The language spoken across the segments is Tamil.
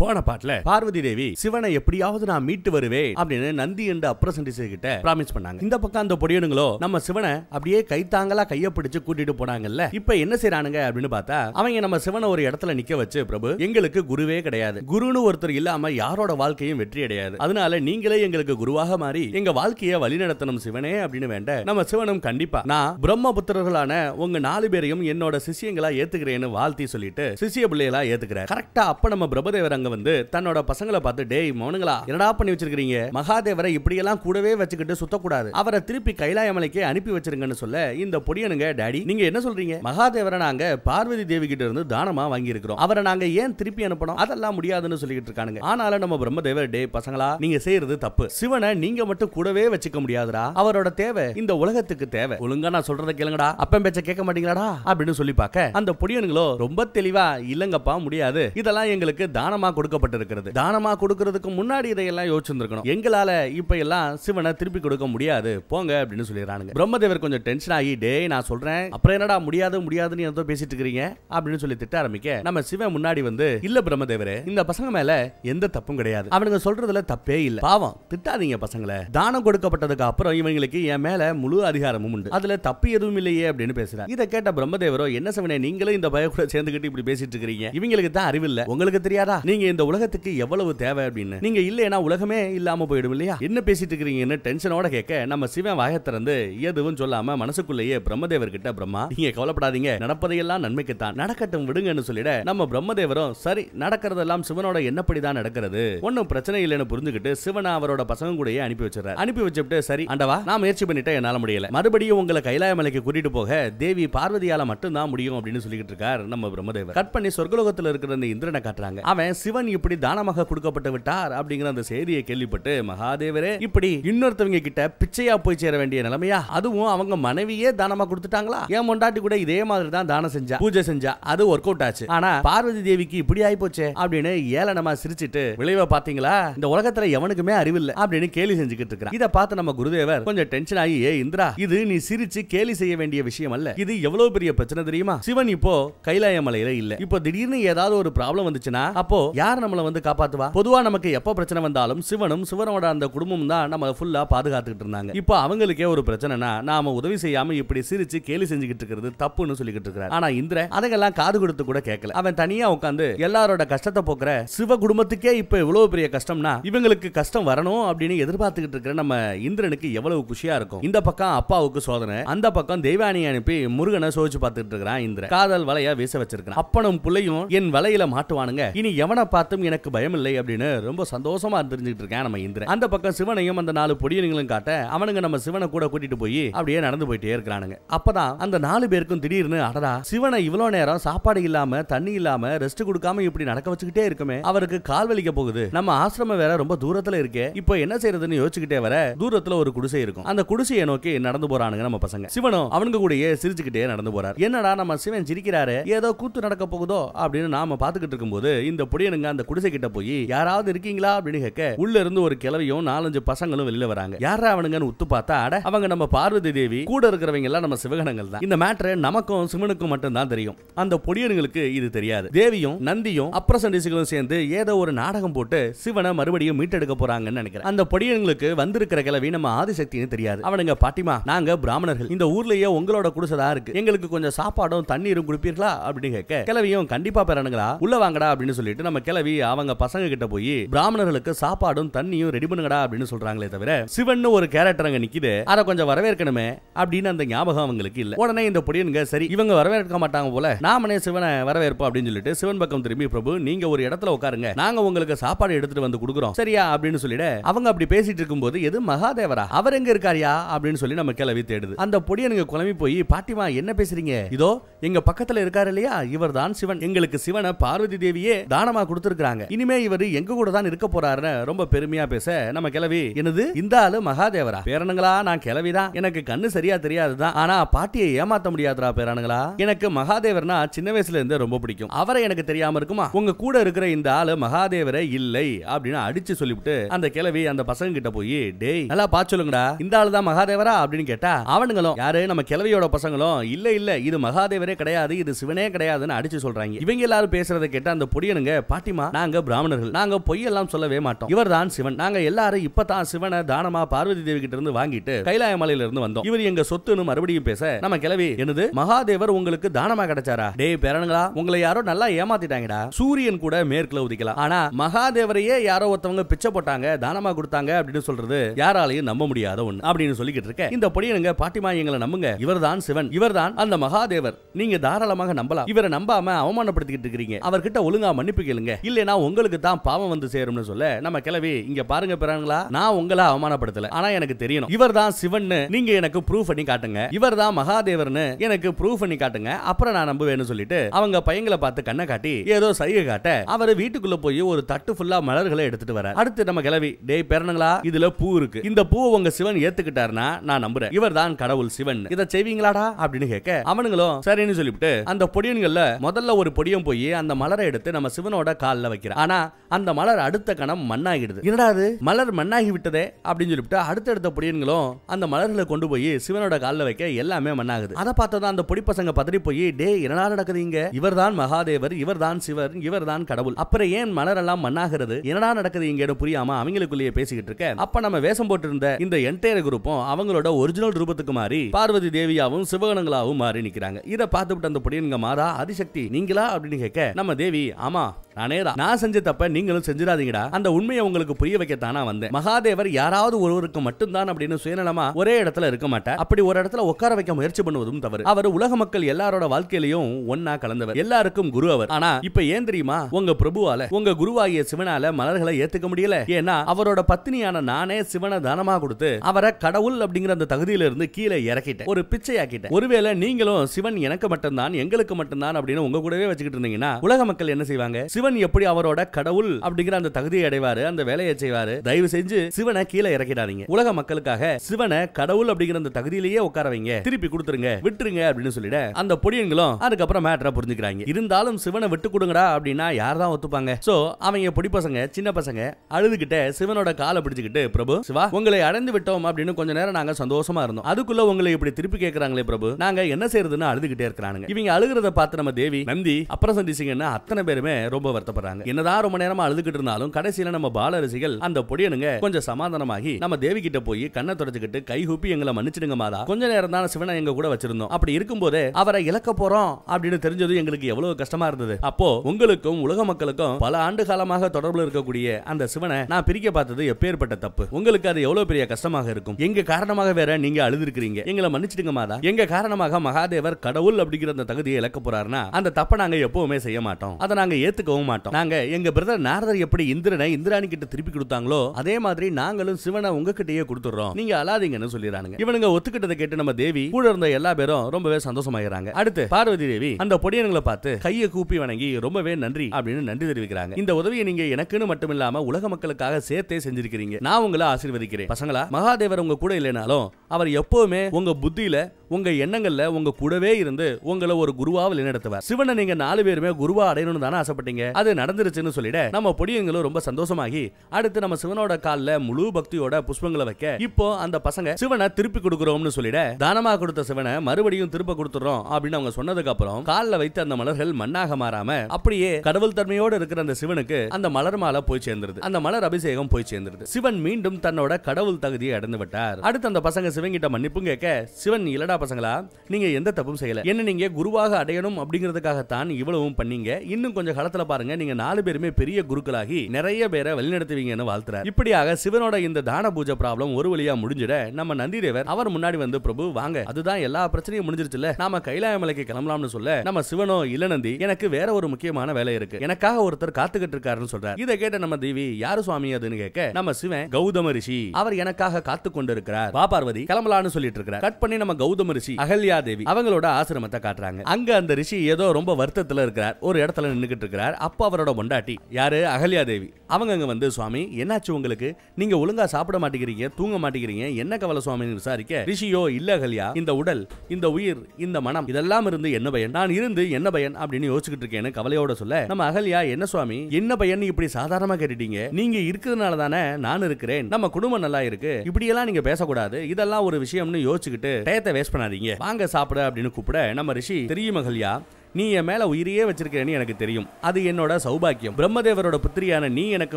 போன பாட்டுல பார்வதி தேவி சிவனை எப்படியாவது நான் மீட்டு வருவேன் அப்படின்னு நந்தி என்ற அப்ரசன்டிஸ் கிட்ட பிராமிஸ் பண்ணாங்க இந்த பக்கம் அந்த பொடியனுங்களோ நம்ம சிவனை அப்படியே கைத்தாங்களா கைய பிடிச்சு கூட்டிட்டு போனாங்கல்ல இப்ப என்ன செய்யறானுங்க அப்படின்னு பார்த்தா அவங்க நம்ம சிவனை ஒரு இடத்துல நிக்க வச்சு பிரபு எங்களுக்கு குருவே கிடையாது குருன்னு ஒருத்தர் இல்லாம யாரோட வாழ்க்கையும் வெற்றி அடையாது அதனால நீங்களே எங்களுக்கு குருவாக மாறி எங்க வாழ்க்கையை வழிநடத்தணும் சிவனே அப்படின்னு வேண்ட நம்ம சிவனும் கண்டிப்பா நான் பிரம்மபுத்திரர்களான உங்க நாலு பேரையும் என்னோட சிஷியங்களா ஏத்துக்கிறேன்னு வாழ்த்தி சொல்லிட்டு சிஷிய பிள்ளைகளா ஏத்துக்கிறேன் கரெக்டா அப்ப நம்ம பிரபதேவரங்க பெரியவங்க வந்து தன்னோட பசங்களை பார்த்து டேய் மௌனுங்களா என்னடா பண்ணி வச்சிருக்கீங்க மகாதேவரை இப்படி எல்லாம் கூடவே வச்சுக்கிட்டு சுத்தக்கூடாது அவரை திருப்பி கைலாய மலைக்கே அனுப்பி வச்சிருங்கன்னு சொல்ல இந்த பொடியனுங்க டேடி நீங்க என்ன சொல்றீங்க மகாதேவரை நாங்க பார்வதி தேவி கிட்ட இருந்து தானமா வாங்கி இருக்கிறோம் அவரை நாங்க ஏன் திருப்பி அனுப்பணும் அதெல்லாம் முடியாதுன்னு சொல்லிட்டு இருக்கானுங்க ஆனாலும் நம்ம பிரம்மதேவர் டே பசங்களா நீங்க செய்யறது தப்பு சிவனை நீங்க மட்டும் கூடவே வச்சுக்க முடியாதுடா அவரோட தேவை இந்த உலகத்துக்கு தேவை ஒழுங்கா நான் சொல்றத கேளுங்கடா அப்பன் பேச்ச கேட்க மாட்டீங்களாடா அப்படின்னு சொல்லி பார்க்க அந்த பொடியனுங்களோ ரொம்ப தெளிவா இல்லங்கப்பா முடியாது இதெல்லாம் எங்களுக்கு தானமா கொடுக்கப்பட்டிருக்கிறது தானமா கொடுக்கறதுக்கு முன்னாடி இதையெல்லாம் யோசிச்சிருக்கணும் எங்களால இப்ப எல்லாம் சிவனை திருப்பி கொடுக்க முடியாது போங்க அப்படின்னு சொல்லிடுறாங்க பிரம்மதேவர் கொஞ்சம் டென்ஷன் ஆகி டே நான் சொல்றேன் அப்புறம் என்னடா முடியாது முடியாதுன்னு ஏதோ பேசிட்டு இருக்கிறீங்க அப்படின்னு சொல்லி திட்ட ஆரம்பிக்க நம்ம சிவன் முன்னாடி வந்து இல்ல பிரம்மதேவரே இந்த பசங்க மேல எந்த தப்பும் கிடையாது அவனுங்க சொல்றதுல தப்பே இல்ல பாவம் திட்டாதீங்க பசங்களை தானம் கொடுக்கப்பட்டதுக்கு அப்புறம் இவங்களுக்கு என் மேல முழு அதிகாரமும் உண்டு அதுல தப்பு எதுவும் இல்லையே அப்படின்னு பேசுறாங்க இதை கேட்ட பிரம்மதேவரோ என்ன சிவனே நீங்களும் இந்த பய கூட சேர்ந்துகிட்டு இப்படி பேசிட்டு இருக்கிறீங்க இவங்களுக்கு தான் அறிவில்லை உங்களுக்கு தெரியாதா நீங்க இந்த உலகத்துக்கு எவ்வளவு தேவை அப்படின்னு நீங்க இல்ல உலகமே இல்லாம போயிடும் இல்லையா என்ன பேசிட்டு இருக்கீங்கன்னு டென்ஷனோட கேட்க நம்ம சிவன் வாய திறந்து எதுவும் சொல்லாம மனசுக்குள்ளேயே பிரம்மதேவர் கிட்ட பிரம்மா நீங்க கவலைப்படாதீங்க நடப்பதையெல்லாம் நன்மைக்குத்தான் நடக்கட்டும் விடுங்கன்னு சொல்லிட நம்ம பிரம்மதேவரும் சரி நடக்கிறதெல்லாம் சிவனோட என்னப்படிதான் நடக்கிறது ஒன்னும் பிரச்சனை இல்லைன்னு புரிஞ்சுக்கிட்டு சிவனை அவரோட பசங்க கூடயே அனுப்பி வச்சிடறாரு அனுப்பி வச்சுட்டு சரி அண்டவா நான் முயற்சி பண்ணிட்டேன் என்னால முடியல மறுபடியும் உங்களை கைலாய மலைக்கு கூட்டிட்டு போக தேவி பார்வதியால மட்டும் தான் முடியும் அப்படின்னு சொல்லிட்டு இருக்காரு நம்ம பிரம்மதேவர் கட் பண்ணி சொர்க்கலோகத்தில் இருக்கிற இந்திரனை காட்டுறாங்க அவன் சிவ சிவன் இப்படி தானமாக கொடுக்கப்பட்டு விட்டார் அப்படிங்கிற அந்த செய்தியை கேள்விப்பட்டு மகாதேவரே இப்படி இன்னொருத்தவங்க கிட்ட பிச்சையா போய் சேர வேண்டிய நிலைமையா அதுவும் அவங்க மனைவியே தானமா கொடுத்துட்டாங்களா என் மொண்டாட்டி கூட இதே மாதிரி தான் தானம் செஞ்சா பூஜை செஞ்சா அது ஒர்க் அவுட் ஆச்சு ஆனா பார்வதி தேவிக்கு இப்படி ஆயி போச்சே அப்படின்னு ஏளனமா சிரிச்சிட்டு விளைவை பாத்தீங்களா இந்த உலகத்துல எவனுக்குமே அறிவில்லை அப்படின்னு கேலி செஞ்சுக்கிட்டு இருக்கிறான் இதை பார்த்து நம்ம குருதேவர் கொஞ்சம் டென்ஷன் ஆகி ஏ இந்திரா இது நீ சிரிச்சு கேலி செய்ய வேண்டிய விஷயம் அல்ல இது எவ்வளவு பெரிய பிரச்சனை தெரியுமா சிவன் இப்போ கைலாய மலையில இல்ல இப்போ திடீர்னு ஏதாவது ஒரு ப்ராப்ளம் வந்துச்சுன்னா அப்போ யார் நம்மளை வந்து காப்பாத்துவா பொதுவா நமக்கு எப்ப பிரச்சனை வந்தாலும் சிவனும் சிவனோட அந்த குடும்பம் தான் நம்ம ஃபுல்லா பாதுகாத்துக்கிட்டு இருந்தாங்க இப்போ அவங்களுக்கே ஒரு பிரச்சனைனா நாம உதவி செய்யாம இப்படி சிரிச்சு கேலி செஞ்சுக்கிட்டு இருக்கிறது தப்புன்னு சொல்லிக்கிட்டு இருக்கிறார் ஆனா இந்திர அதெல்லாம் காது கொடுத்து கூட கேட்கல அவன் தனியா உட்காந்து எல்லாரோட கஷ்டத்தை போக்குற சிவ குடும்பத்துக்கே இப்ப இவ்வளவு பெரிய கஷ்டம்னா இவங்களுக்கு கஷ்டம் வரணும் அப்படின்னு எதிர்பார்த்துக்கிட்டு இருக்கிற நம்ம இந்திரனுக்கு எவ்வளவு குஷியா இருக்கும் இந்த பக்கம் அப்பாவுக்கு சோதனை அந்த பக்கம் தெய்வானி அனுப்பி முருகனை சோதிச்சு பார்த்துட்டு இருக்கிறான் இந்திர காதல் வலையா வீச வச்சிருக்கான் அப்பனும் பிள்ளையும் என் வலையில மாட்டுவானுங்க இனி எவனை பார்த்தும் எனக்கு பயம் இல்லை அப்படின்னு ரொம்ப சந்தோஷமா இருந்துட்டு இருக்கேன் நம்ம இந்திரன் அந்த பக்கம் சிவனையும் அந்த நாலு பொடியனுங்களும் காட்ட அவனுங்க நம்ம சிவனை கூட கூட்டிட்டு போய் அப்படியே நடந்து போயிட்டே இருக்கிறானுங்க அப்பதான் அந்த நாலு பேருக்கும் திடீர்னு அடடா சிவனை இவ்வளவு நேரம் சாப்பாடு இல்லாம தண்ணி இல்லாம ரெஸ்ட் கொடுக்காம இப்படி நடக்க வச்சுக்கிட்டே இருக்குமே அவருக்கு கால் வலிக்க போகுது நம்ம ஆசிரமம் வேற ரொம்ப தூரத்துல இருக்கே இப்போ என்ன செய்யறதுன்னு யோசிச்சுக்கிட்டே வர தூரத்துல ஒரு குடிசை இருக்கும் அந்த குடிசையை நோக்கி நடந்து போறானுங்க நம்ம பசங்க சிவனும் அவனுங்க கூடயே சிரிச்சுக்கிட்டே நடந்து போறாரு என்னடா நம்ம சிவன் சிரிக்கிறாரு ஏதோ கூத்து நடக்க போகுதோ அப்படின்னு நாம பாத்துக்கிட்டு இருக்கும்போது இந்த புடியனுங்க அந்த குடிசை கிட்ட போய் யாராவது இருக்கீங்களா அப்படின்னு கேட்க உள்ள இருந்து ஒரு கிளவியும் நாலஞ்சு பசங்களும் வெளியில வராங்க யாரா அவனுங்கன்னு உத்து பார்த்தா அட அவங்க நம்ம பார்வதி தேவி கூட இருக்கிறவங்க எல்லாம் நம்ம சிவகணங்கள் தான் இந்த மேட்ரு நமக்கும் சிவனுக்கும் மட்டும்தான் தெரியும் அந்த பொடியனுங்களுக்கு இது தெரியாது தேவியும் நந்தியும் அப்ரசண்டிசுகளும் சேர்ந்து ஏதோ ஒரு நாடகம் போட்டு சிவனை மறுபடியும் மீட்டெடுக்க போறாங்கன்னு நினைக்கிறேன் அந்த பொடியனுங்களுக்கு வந்திருக்கிற கிளவி நம்ம ஆதிசக்தின்னு தெரியாது அவனுங்க பாட்டிமா நாங்க பிராமணர்கள் இந்த ஊர்லயே உங்களோட குடிசதா இருக்கு எங்களுக்கு கொஞ்சம் சாப்பாடும் தண்ணீரும் குடிப்பீர்களா அப்படின்னு கேட்க கிளவியும் கண்டிப்பா பெறானுங்களா உள்ள வாங்கடா அப்படின்னு சொல்லிட்டு நம்ம கிளவி அவங்க பசங்க கிட்ட போய் பிராமணர்களுக்கு சாப்பாடும் தண்ணியும் ரெடி பண்ணுங்கடா அப்படின்னு சொல்றாங்களே தவிர சிவன் ஒரு கேரக்டர் அங்க நிக்குது அத கொஞ்சம் வரவேற்கணுமே அப்படின்னு அந்த ஞாபகம் அவங்களுக்கு இல்ல உடனே இந்த பொடியனுங்க சரி இவங்க வரவேற்க மாட்டாங்க போல நாமனே சிவனை வரவேற்போம் அப்படின்னு சொல்லிட்டு சிவன் பக்கம் திரும்பி பிரபு நீங்க ஒரு இடத்துல உட்காருங்க நாங்க உங்களுக்கு சாப்பாடு எடுத்துட்டு வந்து கொடுக்குறோம் சரியா அப்படின்னு சொல்லிட்டு அவங்க அப்படி பேசிட்டு இருக்கும்போது எது மகாதேவரா அவர் எங்க இருக்காரியா அப்படின்னு சொல்லி நம்ம கிளவி தேடுது அந்த பொடியனுங்க குழம்பி போய் பாட்டிமா என்ன பேசுறீங்க இதோ எங்க பக்கத்துல இருக்காரு இல்லையா இவர் தான் சிவன் எங்களுக்கு சிவனை பார்வதி தேவியே தானமா கொடுத்திருக்காங்க இனிமே இவர் எங்க கூட தான் இருக்க போறாருன்னு ரொம்ப பெருமையா பேச நம்ம கிளவி என்னது இந்த ஆளு மகாதேவரா பேரனுங்களா நான் கிளவிதான் எனக்கு கண்ணு சரியா தெரியாதுதான் ஆனா பாட்டியை ஏமாத்த முடியாதுரா பேரானுங்களா எனக்கு மகாதேவர்னா சின்ன வயசுல இருந்து ரொம்ப பிடிக்கும் அவரை எனக்கு தெரியாம இருக்குமா உங்க கூட இருக்கிற இந்த ஆளு மகாதேவரை இல்லை அப்படின்னு அடிச்சு சொல்லிவிட்டு அந்த கிளவி அந்த பசங்க கிட்ட போய் டேய் நல்லா பா சொல்லுங்கடா இந்த ஆளு தான் மகாதேவரா அப்படின்னு கேட்டா அவனுங்களும் யாரு நம்ம கிளவியோட பசங்களும் இல்ல இல்ல இது மகாதேவரே கிடையாது இது சிவனே கிடையாதுன்னு அடிச்சு சொல்றாங்க இவங்க எல்லாரும் பேசுறதை கேட்ட அந்த பொடியனுங்க பாட்டி பாத்திமா நாங்க பிராமணர்கள் நாங்க பொய்யெல்லாம் சொல்லவே மாட்டோம் இவர் தான் சிவன் நாங்க எல்லாரும் இப்பதான் சிவனை தானமா பார்வதி தேவி கிட்ட இருந்து வாங்கிட்டு கைலாய மலையில இருந்து வந்தோம் இவர் எங்க சொத்துன்னு மறுபடியும் பேச நம்ம கிளவி என்னது மகாதேவர் உங்களுக்கு தானமா கிடைச்சாரா டேய் பேரனுங்களா உங்களை யாரோ நல்லா ஏமாத்திட்டாங்கடா சூரியன் கூட மேற்குல உதிக்கலாம் ஆனா மகாதேவரையே யாரோ ஒருத்தவங்க பிச்சை போட்டாங்க தானமா கொடுத்தாங்க அப்படின்னு சொல்றது யாராலையும் நம்ப முடியாத ஒண்ணு அப்படின்னு சொல்லிக்கிட்டு இருக்க இந்த பொடியனுங்க பாட்டிமா எங்களை நம்புங்க இவர் தான் சிவன் இவர் தான் அந்த மகாதேவர் நீங்க தாராளமாக நம்பலாம் இவரை நம்பாம அவமானப்படுத்திக்கிட்டு இருக்கிறீங்க அவர்கிட்ட ஒழுங்கா மன்னிப்பு கேளுங்க இல்லைனா உங்களுக்கு தான் பாவம் வந்து சேரும்னு சொல்ல நம்ம கிளவி இங்க பாருங்க பிறாங்களா நான் உங்களை அவமானப்படுத்தல ஆனா எனக்கு தெரியணும் இவர் தான் சிவன் நீங்க எனக்கு ப்ரூவ் பண்ணி காட்டுங்க இவர் தான் மகாதேவர்னு எனக்கு ப்ரூஃப் பண்ணி காட்டுங்க அப்புறம் நான் நம்புவேன்னு சொல்லிட்டு அவங்க பையங்களை பார்த்து கண்ணை காட்டி ஏதோ சைகை காட்ட அவர் வீட்டுக்குள்ள போய் ஒரு தட்டு ஃபுல்லா மலர்களை எடுத்துட்டு வர அடுத்து நம்ம கிளவி டேய் பிறனுங்களா இதுல பூ இருக்கு இந்த பூ உங்க சிவன் ஏத்துக்கிட்டாருன்னா நான் நம்புறேன் இவர் தான் கடவுள் சிவன் இதை செய்வீங்களாடா அப்படின்னு கேட்க அவனுங்களும் சரின்னு சொல்லிவிட்டு அந்த பொடியன்கள்ல முதல்ல ஒரு பொடியம் போய் அந்த மலரை எடுத்து நம்ம சிவனோட காலில் வைக்கிறான் ஆனா அந்த மலர் அடுத்த கணம் மண்ணாகிடுது என்னடா மலர் மண்ணாகி விட்டதே அப்படின்னு சொல்லிவிட்டு அடுத்தடுத்த பொடியன்களும் அந்த மலர்களை கொண்டு போய் சிவனோட காலில் வைக்க எல்லாமே மண்ணாகுது அதை பார்த்ததான் அந்த பொடி பசங்க பதறி போய் டே என்னடா நடக்குது இவர் தான் மகாதேவர் இவர் தான் சிவர் இவர் தான் கடவுள் அப்புறம் ஏன் மலர் எல்லாம் மண்ணாகிறது என்னடா நடக்குது இங்க புரியாம அவங்களுக்குள்ளேயே பேசிக்கிட்டு இருக்க அப்ப நம்ம வேஷம் போட்டிருந்த இந்த என்டையர் குரூப்பும் அவங்களோட ஒரிஜினல் ரூபத்துக்கு மாறி பார்வதி தேவியாவும் சிவகணங்களாகவும் மாறி நிற்கிறாங்க இதை பார்த்துவிட்டு அந்த பொடியனுங்க மாதா அதிசக்தி நீங்களா அப்படின்னு கேட்க நம்ம தேவி ஆமா நானே நேரம் நான் செஞ்ச தப்ப நீங்களும் செஞ்சிடாதீங்கடா அந்த உண்மையை உங்களுக்கு புரிய வைக்கத்தானா வந்தேன் மகாதேவர் யாராவது ஒருவருக்கு மட்டும்தான் அப்படின்னு சுயநலமா ஒரே இடத்துல இருக்க மாட்டேன் அப்படி ஒரு இடத்துல உட்கார வைக்க முயற்சி பண்ணுவதும் தவறு அவர் உலக மக்கள் எல்லாரோட வாழ்க்கையிலையும் ஒன்னா கலந்தவர் எல்லாருக்கும் குரு அவர் ஆனா இப்ப ஏன் தெரியுமா உங்க பிரபுவால உங்க குருவாகிய சிவனால மலர்களை ஏத்துக்க முடியல ஏன்னா அவரோட பத்தினியான நானே சிவனை தானமா கொடுத்து அவரை கடவுள் அப்படிங்கிற அந்த தகுதியில இருந்து கீழே இறக்கிட்டேன் ஒரு பிச்சை ஆக்கிட்டேன் ஒருவேளை நீங்களும் சிவன் எனக்கு மட்டும்தான் எங்களுக்கு மட்டும்தான் அப்படின்னு உங்க கூடவே வச்சுக்கிட்டு இருந்தீங்கன்னா உலக மக்கள் என்ன செய்வாங்க சிவன் எப்படி அவரோட கடவுள் அப்படிங்கிற அந்த தகுதியை அடைவாரு அந்த வேலையை செய்வாரு தயவு செஞ்சு சிவனை கீழே இறக்கிடாதீங்க உலக மக்களுக்காக சிவனை கடவுள் அப்படிங்கிற அந்த தகுதியிலேயே உட்கார வைங்க திருப்பி கொடுத்துருங்க விட்டுருங்க அப்படின்னு சொல்லிட்டு அந்த பொடியங்களும் அதுக்கப்புறம் மேட்டரை புரிஞ்சுக்கிறாங்க இருந்தாலும் சிவனை விட்டு கொடுங்கடா அப்படின்னா யார் தான் ஒத்துப்பாங்க சோ அவங்க பொடி பசங்க சின்ன பசங்க அழுதுகிட்ட சிவனோட காலை பிடிச்சுக்கிட்டு பிரபு சிவா உங்களை அடைந்து விட்டோம் அப்படின்னு கொஞ்ச நேரம் நாங்க சந்தோஷமா இருந்தோம் அதுக்குள்ள உங்களை இப்படி திருப்பி கேட்கறாங்களே பிரபு நாங்க என்ன செய்யறதுன்னு அழுதுகிட்டே இருக்கிறாங்க இவங்க அழுகிறத பார்த்து நம்ம தேவி நந்தி அப்புறம் சந்திச்சிங்கன்னா அத்தனை பேருமே ரொம்ப வருத்தம் கஷ்டப்படுறாங்க என்னதான் ரொம்ப நேரமா அழுதுகிட்டு இருந்தாலும் கடைசியில நம்ம பால ரசிகள் அந்த பொடியனுங்க கொஞ்சம் சமாதானமாகி நம்ம தேவி கிட்ட போய் கண்ணை கை ஹூப்பி எங்களை மன்னிச்சிடுங்க மாதா கொஞ்ச நேரம் தான் சிவனை எங்க கூட வச்சிருந்தோம் அப்படி இருக்கும்போது அவரை இழக்க போறோம் அப்படின்னு தெரிஞ்சது எங்களுக்கு எவ்வளவு கஷ்டமா இருந்தது அப்போ உங்களுக்கும் உலக மக்களுக்கும் பல ஆண்டு காலமாக தொடர்பில் இருக்கக்கூடிய அந்த சிவனை நான் பிரிக்க பார்த்தது எப்பேற்பட்ட தப்பு உங்களுக்கு அது எவ்வளவு பெரிய கஷ்டமாக இருக்கும் எங்க காரணமாக வேற நீங்க அழுதுருக்கீங்க எங்களை மன்னிச்சிடுங்க மாதா எங்க காரணமாக மகாதேவர் கடவுள் அப்படிங்கிற அந்த தகுதியை இழக்க போறாருன்னா அந்த தப்பை நாங்க எப்பவுமே செய்ய மாட்டோம் அதை நாங்க ஏத்துக்கவும் மாட்டோம் மாட்டோம் நாங்க எங்க பிரதர் நாரதர் எப்படி இந்திரனை இந்திராணி கிட்ட திருப்பி கொடுத்தாங்களோ அதே மாதிரி நாங்களும் சிவனை உங்ககிட்டயே கொடுத்துறோம் நீங்க அழாதீங்கன்னு சொல்லிடுறாங்க இவனுங்க ஒத்துக்கிட்டதை கேட்டு நம்ம தேவி கூட இருந்த எல்லா பேரும் ரொம்பவே சந்தோஷமாயிராங்க அடுத்து பார்வதி தேவி அந்த பொடியனுங்களை பார்த்து கையை கூப்பி வணங்கி ரொம்பவே நன்றி அப்படின்னு நன்றி தெரிவிக்கிறாங்க இந்த உதவியை நீங்க எனக்குன்னு மட்டும் இல்லாம உலக மக்களுக்காக சேர்த்தே செஞ்சிருக்கிறீங்க நான் உங்களை ஆசீர்வதிக்கிறேன் பசங்களா மகாதேவர் உங்க கூட இல்லைனாலும் அவர் எப்பவுமே உங்க புத்தியில உங்க எண்ணங்கள்ல உங்க கூடவே இருந்து உங்களை ஒரு குருவா வழிநடத்துவார் சிவனை நீங்க நாலு பேருமே குருவா அடையணும்னு தானே ஆசைப்பட்டீங்க அது நடந்துருச்சுன்னு சொல்லிட நம்ம பொடியங்களும் ரொம்ப சந்தோஷமாகி அடுத்து நம்ம சிவனோட காலில் முழு பக்தியோட புஷ்பங்களை வைக்க இப்போ அந்த பசங்க சிவனை திருப்பி கொடுக்குறோம்னு சொல்லிட தானமா கொடுத்த சிவனை மறுபடியும் திருப்ப கொடுத்துறோம் அப்படின்னு அவங்க சொன்னதுக்கு அப்புறம் காலில் வைத்த அந்த மலர்கள் மண்ணாக மாறாம அப்படியே கடவுள் தன்மையோடு இருக்கிற அந்த சிவனுக்கு அந்த மலர் மாலை போய் சேர்ந்துருது அந்த மலர் அபிஷேகம் போய் சேர்ந்துருது சிவன் மீண்டும் தன்னோட கடவுள் தகுதியை அடைந்து விட்டார் அடுத்து அந்த பசங்க சிவன் கிட்ட மன்னிப்பும் கேட்க சிவன் இல்லடா பசங்களா நீங்க எந்த தப்பும் செய்யல என்ன நீங்க குருவாக அடையணும் அப்படிங்கிறதுக்காகத்தான் இவ்வளவும் பண்ணீங்க இன்னும் கொஞ்சம் காலத்துல பாருங்க நீங்க நாலு பேருமே பெரிய குருக்களாகி நிறைய பேரை வழிநடத்துவீங்கன்னு வாழ்த்துறாரு இப்படியாக சிவனோட இந்த தான பூஜை ப்ராப்ளம் ஒரு வழியா முடிஞ்சிட நம்ம நந்திதேவர் அவர் முன்னாடி வந்து பிரபு வாங்க அதுதான் எல்லா பிரச்சனையும் முடிஞ்சிருச்சுல நாம கைலாய மலைக்கு கிளம்பலாம்னு சொல்ல நம்ம சிவனோ இல்ல நந்தி எனக்கு வேற ஒரு முக்கியமான வேலை இருக்கு எனக்காக ஒருத்தர் காத்துக்கிட்டு இருக்காருன்னு சொல்றாரு இதை கேட்ட நம்ம தேவி யாரு சுவாமி அதுன்னு கேட்க நம்ம சிவன் கௌதம ரிஷி அவர் எனக்காக காத்து கொண்டு இருக்கிறார் பா பார்வதி கிளம்பலான்னு சொல்லிட்டு இருக்கிறார் கட் பண்ணி நம்ம கௌதம் கௌதம ரிஷி அகல்யா தேவி அவங்களோட ஆசிரமத்தை காட்டுறாங்க அங்க அந்த ரிஷி ஏதோ ரொம்ப வருத்தத்துல இருக்கிறார் ஒரு இடத்துல நின்னுகிட்டு இருக்கிறார் அப்போ அவரோட பொண்டாட்டி யாரு அகல்யா தேவி அவங்க அங்க வந்து சுவாமி என்னாச்சு உங்களுக்கு நீங்க ஒழுங்கா சாப்பிட மாட்டேங்கிறீங்க தூங்க மாட்டேங்கிறீங்க என்ன கவலை சுவாமின்னு விசாரிக்க ரிஷியோ இல்ல அகல்யா இந்த உடல் இந்த உயிர் இந்த மனம் இதெல்லாம் இருந்து என்ன பயன் நான் இருந்து என்ன பயன் அப்படின்னு யோசிச்சுட்டு இருக்கேன்னு கவலையோட சொல்ல நம்ம அகல்யா என்ன சுவாமி என்ன பையன் இப்படி சாதாரணமா கேட்டுட்டீங்க நீங்க இருக்கிறதுனால தானே நான் இருக்கிறேன் நம்ம குடும்பம் நல்லா இருக்கு இப்படி எல்லாம் நீங்க பேசக்கூடாது இதெல்லாம் ஒரு விஷயம்னு யோசிச்சுக்கிட்டு டயத்தை வேஸ்ட் பண்ணாதீங்க வாங்க சாப்பிட அப்படின்னு கூப்பிட நம்ம ரிஷி தெரியும் மகள்யா நீ என் மேல உயிரியே வச்சிருக்கேன்னு எனக்கு தெரியும் அது என்னோட சௌபாக்கியம் பிரம்மதேவரோட புத்திரியான நீ எனக்கு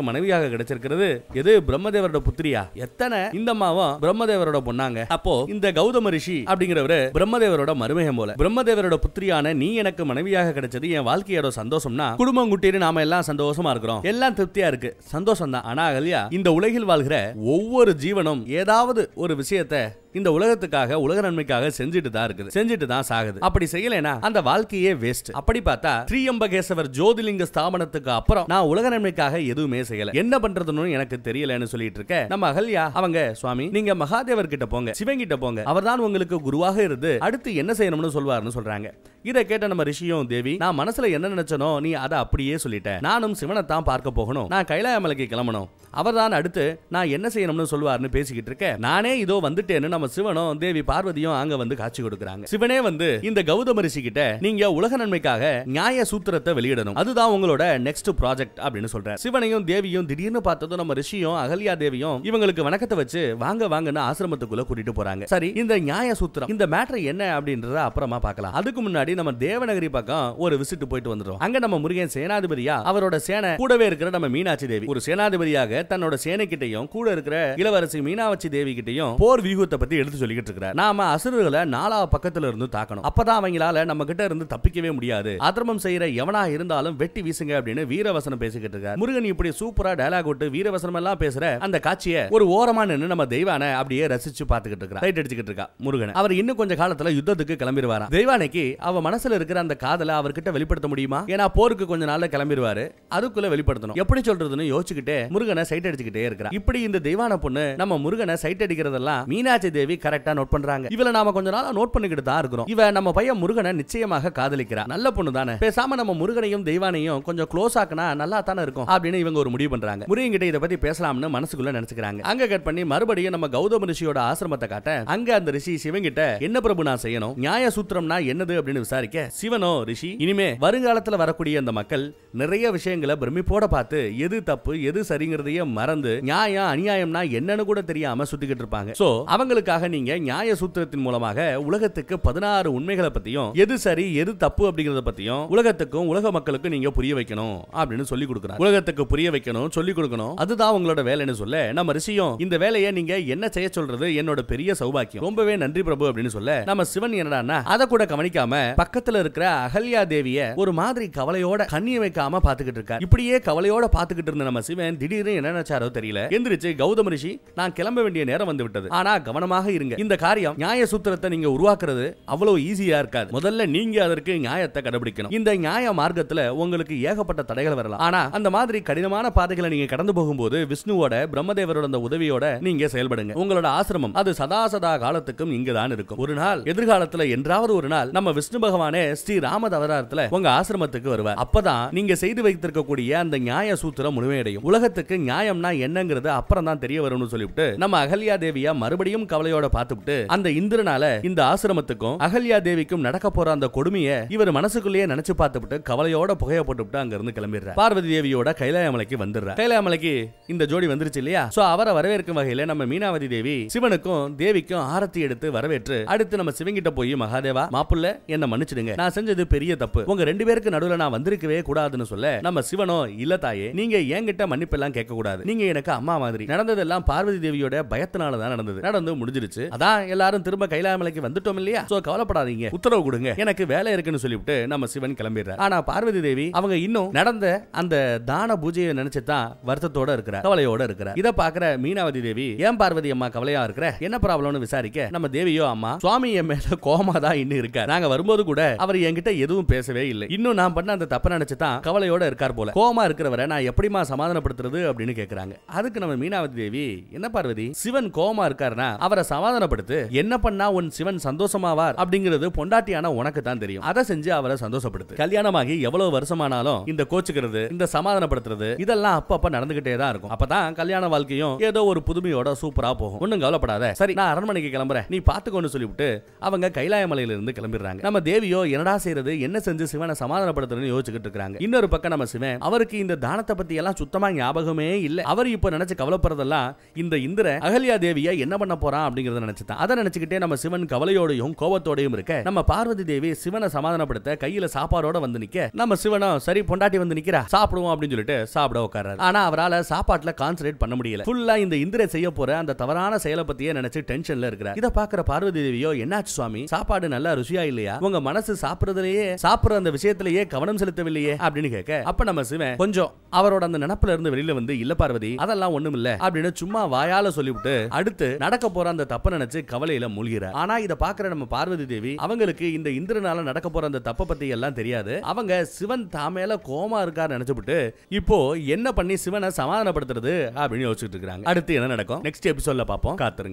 மனைவியாக கிடைச்சிருக்கிறது எது பிரம்மதேவரோட புத்திரியா எத்தனை இந்த மாவம் பிரம்மதேவரோட பொண்ணாங்க அப்போ இந்த கௌதம ரிஷி அப்படிங்கிறவரு பிரம்மதேவரோட மருமகம் போல பிரம்மதேவரோட புத்திரியான நீ எனக்கு மனைவியாக கிடைச்சது என் வாழ்க்கையோட சந்தோஷம்னா குடும்பம் குட்டினு நாம எல்லாம் சந்தோஷமா இருக்கிறோம் எல்லாம் திருப்தியா இருக்கு சந்தோஷம் தான் ஆனா அகல்யா இந்த உலகில் வாழ்கிற ஒவ்வொரு ஜீவனும் ஏதாவது ஒரு விஷயத்தை இந்த உலகத்துக்காக உலக நன்மைக்காக செஞ்சுட்டு தான் இருக்குது செஞ்சுட்டு தான் சாகுது அப்படி செய்யலைனா அந்த வாழ்க்கையே வேஸ்ட் அப்படி பார்த்தா ஸ்ரீஎம்பகேசவர் ஜோதிலிங்க ஸ்தாபனத்துக்கு அப்புறம் நான் உலக நன்மைக்காக எதுவுமே செய்யல என்ன பண்றதுன்னு எனக்கு தெரியலன்னு சொல்லிட்டு இருக்க நம்ம அகல்யா அவங்க சுவாமி நீங்க மகாதேவர் கிட்ட போங்க சிவங்கிட்ட போங்க அவர் தான் உங்களுக்கு குருவாக இருந்து அடுத்து என்ன செய்யணும்னு சொல்வார்னு சொல்றாங்க இதை கேட்ட நம்ம ரிஷியும் தேவி நான் மனசுல என்ன நினைச்சனோ நீ அதை அப்படியே சொல்லிட்டேன் நானும் சிவனை தான் பார்க்க போகணும் நான் கைலாயமலைக்கு கிளம்பணும் அவர் தான் அடுத்து நான் என்ன செய்யணும்னு சொல்வார்னு பேசிக்கிட்டு இருக்க நானே இதோ வந்துட்டேன்னு நம்ம சிவனும் தேவி பார்வதியும் அங்க வந்து காட்சி கொடுக்கறாங்க சிவனே வந்து இந்த கௌதம ரிஷி கிட்ட நீங்க உலக நன்மைக்காக நியாய சூத்திரத்தை வெளியிடணும் அதுதான் உங்களோட நெக்ஸ்ட் ப்ராஜெக்ட் அப்படின்னு சொல்ற சிவனையும் தேவியும் திடீர்னு பார்த்ததும் நம்ம ரிஷியும் அகல்யா தேவியும் இவங்களுக்கு வணக்கத்தை வச்சு வாங்க வாங்கன்னு ஆசிரமத்துக்குள்ள கூட்டிட்டு போறாங்க சரி இந்த நியாய சூத்திரம் இந்த மேட்டர் என்ன அப்படின்றத அப்புறமா பார்க்கலாம் அதுக்கு முன்னாடி நம்ம தேவநகரி பக்கம் ஒரு விசிட் போயிட்டு வந்துடும் அங்க நம்ம முருகன் சேனாதிபதியா அவரோட சேனை கூடவே இருக்கிற நம்ம மீனாட்சி தேவி ஒரு சேனாதிபதியாக தன்னோட சேனை கிட்டையும் கூட இருக்கிற இளவரசி மீனாட்சி தேவி கிட்டையும் போர் வியூகத்தை பத்தி எடுத்து சொல்லிக்கிட்டு இருக்கிற நாம அசுரர்களை நாலாவது பக்கத்துல இருந்து தாக்கணும் அப்பதான் அவங்களால நம்ம கிட்ட இருந்து தப்பிக்கவே முடியாது அதர்மம் செய்யற எவனா இருந்தாலும் வெட்டி வீசுங்க அப்படின்னு வீரவசனம் பேசிக்கிட்டு இருக்காரு முருகன் இப்படி சூப்பரா டயலாக் விட்டு வீரவசனம் எல்லாம் பேசுற அந்த காட்சியை ஒரு ஓரமா நின்னு நம்ம தெய்வான அப்படியே ரசிச்சு பாத்துக்கிட்டு இருக்கிறா ரைட் அடிச்சுக்கிட்டு இருக்கா முருகன் அவர் இன்னும் கொஞ்சம் காலத்துல யுத்தத்துக்கு கிளம்பிடுவாரா தெய்வானைக்கு அவ மனசுல இருக்கிற அந்த காதலை அவர்கிட்ட வெளிப்படுத்த முடியுமா ஏன்னா போருக்கு கொஞ்ச நாள்ல கிளம்பிடுவாரு அதுக்குள்ள வெளிப்படுத்தணும் எப்படி சொல்றதுன்னு யோசிச்சுக்கிட்டே முருகனை சைட் அடிச்சுக்கிட்டே இருக்கிறா இப்படி இந்த தெய்வான பொண்ணு நம்ம முருகனை சைட் அடிக்கிறதெல்லாம் மீனாட்சி தேவி கரெக்டா நோட் பண்றாங்க இவள நாம கொஞ்ச நாளா நோட் பண்ணிக்கிட்டு தான் இருக்கிறோம் இவ நம்ம பையன் முருகனை நிச்சயமாக காதலிக்கிறா நல்ல பொண்ணு தானே பேசாம நம்ம முருகனையும் தெய்வானையும் கொஞ்சம் க்ளோஸ் ஆக்கினா நல்லா தானே இருக்கும் அப்படின்னு இவங்க ஒரு முடிவு பண்றாங்க முருகன் கிட்ட இதை பத்தி பேசலாம்னு மனசுக்குள்ள நினைச்சுக்கிறாங்க அங்க கட் பண்ணி மறுபடியும் நம்ம கௌதம ரிஷியோட ஆசிரமத்தை காட்ட அங்க அந்த ரிஷி சிவங்கிட்ட என்ன பிரபு நான் செய்யணும் நியாய சூத்திரம்னா என்னது அப்படின்னு விசாரிக்க சிவனோ ரிஷி இனிமே வருங்காலத்துல வரக்கூடிய அந்த மக்கள் நிறைய விஷயங்களை பிரமிப்போட பார்த்து எது தப்பு எது சரிங்கிறதையே மறந்து நியாயம் அநியாயம்னா என்னன்னு கூட தெரியாம சுத்திக்கிட்டு இருப்பாங்க சோ அவங்களுக்கு அதுக்காக நீங்க நியாய சூத்திரத்தின் மூலமாக உலகத்துக்கு பதினாறு உண்மைகளை பத்தியும் எது சரி எது தப்பு அப்படிங்கறத பத்தியும் உலகத்துக்கும் உலக மக்களுக்கும் நீங்க புரிய வைக்கணும் அப்படின்னு சொல்லி கொடுக்குறாரு உலகத்துக்கு புரிய வைக்கணும் சொல்லி கொடுக்கணும் அதுதான் உங்களோட வேலைன்னு சொல்ல நம்ம ரிஷியும் இந்த வேலையை நீங்க என்ன செய்ய சொல்றது என்னோட பெரிய சௌபாக்கியம் ரொம்பவே நன்றி பிரபு அப்படின்னு சொல்ல நம்ம சிவன் என்னடானா அதை கூட கவனிக்காம பக்கத்துல இருக்கிற அகல்யா தேவிய ஒரு மாதிரி கவலையோட கண்ணி வைக்காம பாத்துக்கிட்டு இருக்காரு இப்படியே கவலையோட பாத்துக்கிட்டு இருந்த நம்ம சிவன் திடீர்னு என்ன நினைச்சாரோ தெரியல எந்திரிச்சு கௌதம ரிஷி நான் கிளம்ப வேண்டிய நேரம் வந்து விட்டது ஆனா கவனமா கவனமாக இருங்க இந்த காரியம் நியாய சூத்திரத்தை நீங்க உருவாக்குறது அவ்வளவு ஈஸியா இருக்காது முதல்ல நீங்க அதற்கு நியாயத்தை கடைபிடிக்கணும் இந்த நியாய மார்க்கத்துல உங்களுக்கு ஏகப்பட்ட தடைகள் வரலாம் ஆனா அந்த மாதிரி கடினமான பாதைகளை நீங்க கடந்து போகும்போது விஷ்ணுவோட பிரம்மதேவரோட அந்த உதவியோட நீங்க செயல்படுங்க உங்களோட ஆசிரமம் அது சதா சதா காலத்துக்கும் இங்குதான் இருக்கும் ஒரு நாள் எதிர்காலத்துல என்றாவது ஒரு நாள் நம்ம விஷ்ணு பகவானே ஸ்ரீ ராம அவதாரத்துல உங்க ஆசிரமத்துக்கு வருவார் அப்பதான் நீங்க செய்து வைத்திருக்கக்கூடிய அந்த நியாய சூத்திரம் முழுமையடையும் உலகத்துக்கு நியாயம்னா என்னங்கிறது அப்புறம் தான் தெரிய வரும்னு சொல்லிவிட்டு நம்ம அகல்யா தேவியா மறுபடியும் கவலை கவலையோட பார்த்துட்டு அந்த இந்திரனால இந்த ஆசிரமத்துக்கும் அகல்யா தேவிக்கும் நடக்க போற அந்த கொடுமைய இவர் மனசுக்குள்ளேயே நினைச்சு பார்த்துட்டு கவலையோட புகைய போட்டுவிட்டு அங்க இருந்து கிளம்பிடுற பார்வதி தேவியோட கைலாயமலைக்கு வந்துடுற கைலாயமலைக்கு இந்த ஜோடி வந்துருச்சு இல்லையா சோ அவரை வரவேற்கும் வகையில நம்ம மீனாவதி தேவி சிவனுக்கும் தேவிக்கும் ஆரத்தி எடுத்து வரவேற்று அடுத்து நம்ம சிவங்கிட்ட போய் மகாதேவா மாப்புள்ள என்ன மன்னிச்சிடுங்க நான் செஞ்சது பெரிய தப்பு உங்க ரெண்டு பேருக்கு நடுவுல நான் வந்திருக்கவே கூடாதுன்னு சொல்ல நம்ம சிவனோ இல்ல தாயே நீங்க என்கிட்ட மன்னிப்பெல்லாம் கேட்க கூடாது நீங்க எனக்கு அம்மா மாதிரி நடந்ததெல்லாம் பார்வதி தேவியோட பயத்தினாலதான் நடந்தது நடந்து முடிஞ்சு முடிஞ்சிருச்சு அதான் எல்லாரும் திரும்ப கைலாமலைக்கு வந்துட்டோம் இல்லையா சோ கவலைப்படாதீங்க உத்தரவு கொடுங்க எனக்கு வேலை இருக்குன்னு சொல்லிவிட்டு நம்ம சிவன் கிளம்பிடுற ஆனா பார்வதி தேவி அவங்க இன்னும் நடந்த அந்த தான பூஜையை நினைச்சுதான் வருத்தத்தோட இருக்கிற கவலையோட இருக்கிற இதை பாக்குற மீனாவதி தேவி ஏன் பார்வதி அம்மா கவலையா இருக்கிற என்ன ப்ராப்ளம்னு விசாரிக்க நம்ம தேவியோ அம்மா சுவாமி என் மேல கோமா தான் இன்னும் இருக்க நாங்க வரும்போது கூட அவர் என்கிட்ட எதுவும் பேசவே இல்லை இன்னும் நான் பண்ண அந்த தப்ப நினைச்சுதான் கவலையோட இருக்கார் போல கோமா இருக்கிறவரை நான் எப்படிமா சமாதானப்படுத்துறது அப்படின்னு கேக்குறாங்க அதுக்கு நம்ம மீனாவதி தேவி என்ன பார்வதி சிவன் கோமா இருக்காருன்னா அவரை அவரை சமாதானப்படுத்து என்ன பண்ணா உன் சிவன் சந்தோஷமாவார் அப்படிங்கிறது பொண்டாட்டியான உனக்கு தான் தெரியும் அதை செஞ்சு அவரை சந்தோஷப்படுத்து கல்யாணமாகி எவ்வளவு வருஷமானாலும் இந்த கோச்சுக்கிறது இந்த சமாதானப்படுத்துறது இதெல்லாம் அப்பப்ப நடந்துகிட்டே தான் இருக்கும் அப்பதான் கல்யாண வாழ்க்கையும் ஏதோ ஒரு புதுமையோட சூப்பரா போகும் ஒன்னும் கவலைப்படாத சரி நான் அரண்மனைக்கு கிளம்புறேன் நீ பாத்துக்கோன்னு சொல்லிவிட்டு அவங்க கைலாய மலையிலிருந்து இருந்து கிளம்பிடுறாங்க நம்ம தேவியோ என்னடா செய்யறது என்ன செஞ்சு சிவனை சமாதானப்படுத்துறதுன்னு யோசிச்சுட்டு இருக்காங்க இன்னொரு பக்கம் நம்ம சிவன் அவருக்கு இந்த தானத்தை பத்தி எல்லாம் சுத்தமா ஞாபகமே இல்ல அவர் இப்ப நினைச்சு கவலைப்படுறதெல்லாம் இந்த இந்திர அகல்யா தேவியா என்ன பண்ண போறான் அப்படிங்கறத நினைச்சுதான் அதை நினைச்சுக்கிட்டே நம்ம சிவன் கவலையோடையும் கோபத்தோடையும் இருக்க நம்ம பார்வதி தேவி சிவனை சமாதானப்படுத்த கையில சாப்பாடோட வந்து நிக்க நம்ம சிவனும் சரி பொண்டாட்டி வந்து நிக்கிறா சாப்பிடுவோம் அப்படின்னு சொல்லிட்டு சாப்பிட உட்கார்றாரு ஆனா அவரால் சாப்பாட்டுல கான்சன்ட்ரேட் பண்ண முடியல ஃபுல்லா இந்த இந்திர செய்ய போற அந்த தவறான செயலை பத்தியே நினைச்சு டென்ஷன்ல இருக்கிறார் இதை பாக்குற பார்வதி தேவியோ என்னாச்சு சுவாமி சாப்பாடு நல்லா ருசியா இல்லையா உங்க மனசு சாப்பிடுறதுலயே சாப்பிடுற அந்த விஷயத்திலேயே கவனம் செலுத்தவில்லையே அப்படின்னு கேட்க அப்ப நம்ம சிவன் கொஞ்சம் அவரோட அந்த நினப்புல இருந்து வெளியில வந்து இல்ல பார்வதி அதெல்லாம் ஒண்ணும் இல்ல அப்படின்னு சும்மா வாயால சொல்லிவிட்டு அடுத்து நடக்க போற அந்த அந்த தப்ப நினைச்சு கவலையில மூழ்கிறார் ஆனா இத பாக்குற நம்ம பார்வதி தேவி அவங்களுக்கு இந்த இந்திரனால நடக்க போற அந்த தப்ப பத்தி எல்லாம் தெரியாது அவங்க சிவன் தாமேல கோமா இருக்கா நினைச்சுபிட்டு இப்போ என்ன பண்ணி சிவனை சமாதானப்படுத்துறது அப்படின்னு யோசிச்சுட்டு இருக்காங்க அடுத்து என்ன நடக்கும் நெக்ஸ்ட் எபிசோட்ல பார்ப்போம் காத்துருங்க